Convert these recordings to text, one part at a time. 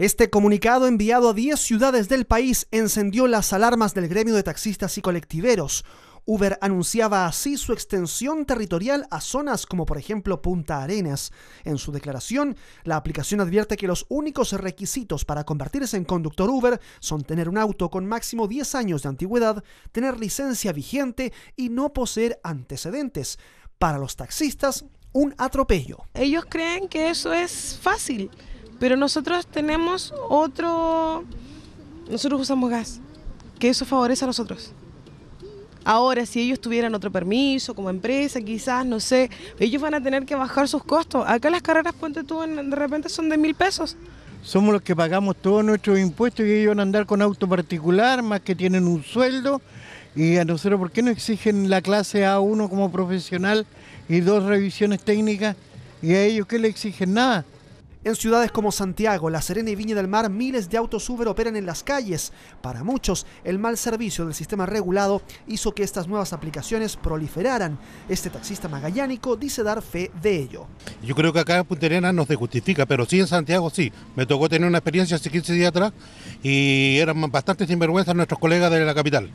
Este comunicado enviado a 10 ciudades del país encendió las alarmas del gremio de taxistas y colectiveros. Uber anunciaba así su extensión territorial a zonas como por ejemplo Punta Arenas. En su declaración, la aplicación advierte que los únicos requisitos para convertirse en conductor Uber son tener un auto con máximo 10 años de antigüedad, tener licencia vigente y no poseer antecedentes. Para los taxistas, un atropello. Ellos creen que eso es fácil pero nosotros tenemos otro... Nosotros usamos gas, que eso favorece a nosotros. Ahora, si ellos tuvieran otro permiso como empresa, quizás, no sé, ellos van a tener que bajar sus costos. Acá las carreras, puente tú, de repente son de mil pesos. Somos los que pagamos todos nuestros impuestos y ellos van a andar con auto particular, más que tienen un sueldo. Y a nosotros, ¿por qué no exigen la clase A1 como profesional y dos revisiones técnicas? Y a ellos, ¿qué le exigen? Nada. En ciudades como Santiago, La Serena y Viña del Mar, miles de autos Uber operan en las calles. Para muchos, el mal servicio del sistema regulado hizo que estas nuevas aplicaciones proliferaran. Este taxista magallánico dice dar fe de ello. Yo creo que acá en Punta Arenas no se justifica, pero sí en Santiago sí. Me tocó tener una experiencia hace 15 días atrás y eran bastante sinvergüenzas nuestros colegas de la capital.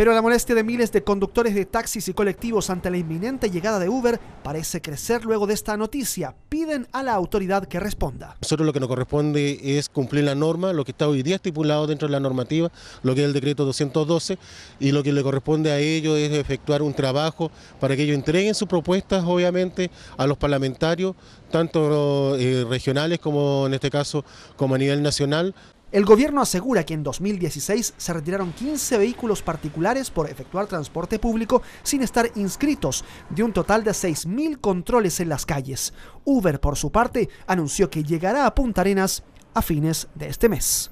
Pero la molestia de miles de conductores de taxis y colectivos ante la inminente llegada de Uber parece crecer luego de esta noticia. Piden a la autoridad que responda. Nosotros lo que nos corresponde es cumplir la norma, lo que está hoy día estipulado dentro de la normativa, lo que es el decreto 212, y lo que le corresponde a ellos es efectuar un trabajo para que ellos entreguen sus propuestas, obviamente, a los parlamentarios, tanto eh, regionales como en este caso como a nivel nacional. El gobierno asegura que en 2016 se retiraron 15 vehículos particulares por efectuar transporte público sin estar inscritos, de un total de 6.000 controles en las calles. Uber, por su parte, anunció que llegará a Punta Arenas a fines de este mes.